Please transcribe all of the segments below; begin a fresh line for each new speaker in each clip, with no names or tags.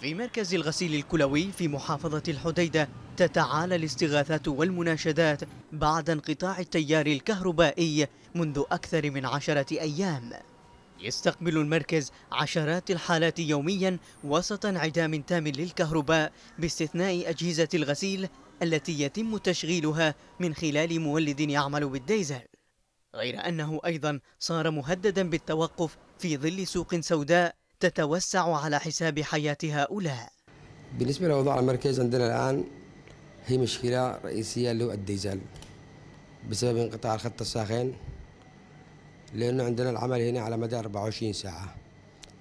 في مركز الغسيل الكلوي في محافظة الحديدة تتعالى الاستغاثات والمناشدات بعد انقطاع التيار الكهربائي منذ أكثر من عشرة أيام يستقبل المركز عشرات الحالات يوميا وسط انعدام تام للكهرباء باستثناء أجهزة الغسيل التي يتم تشغيلها من خلال مولد يعمل بالديزل غير أنه أيضا صار مهددا بالتوقف في ظل سوق سوداء تتوسع على حساب حياة هؤلاء
بالنسبة لأوضاع المركز عندنا الآن هي مشكلة رئيسية اللي هو الديزل بسبب انقطاع الخط الساخن لأنه عندنا العمل هنا على مدى 24 ساعة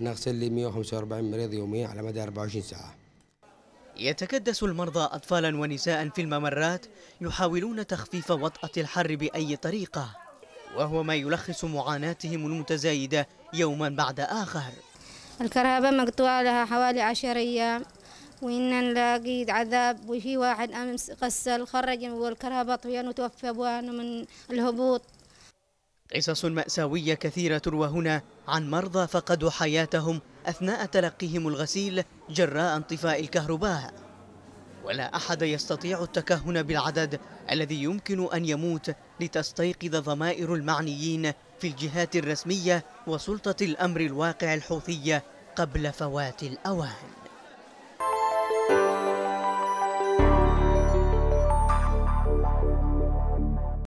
نغسل لي 145 مريض يوميا على مدى 24 ساعة
يتكدس المرضى أطفالا ونساء في الممرات يحاولون تخفيف وطأة الحر بأي طريقة وهو ما يلخص معاناتهم المتزايدة يوما بعد آخر
الكرهبة مقطوعة لها حوالي عشر أيام وإن نلاقي عذاب وفي واحد أمس غسل خرج والكرهبة طفيان وتوفى أبوانه من الهبوط
قصص مأساوية كثيرة تروى هنا عن مرضى فقدوا حياتهم أثناء تلقيهم الغسيل جراء انطفاء الكهرباء ولا أحد يستطيع التكهن بالعدد الذي يمكن أن يموت لتستيقظ ضمائر المعنيين في الجهات الرسمية وسلطة الأمر الواقع الحوثية قبل فوات الأوان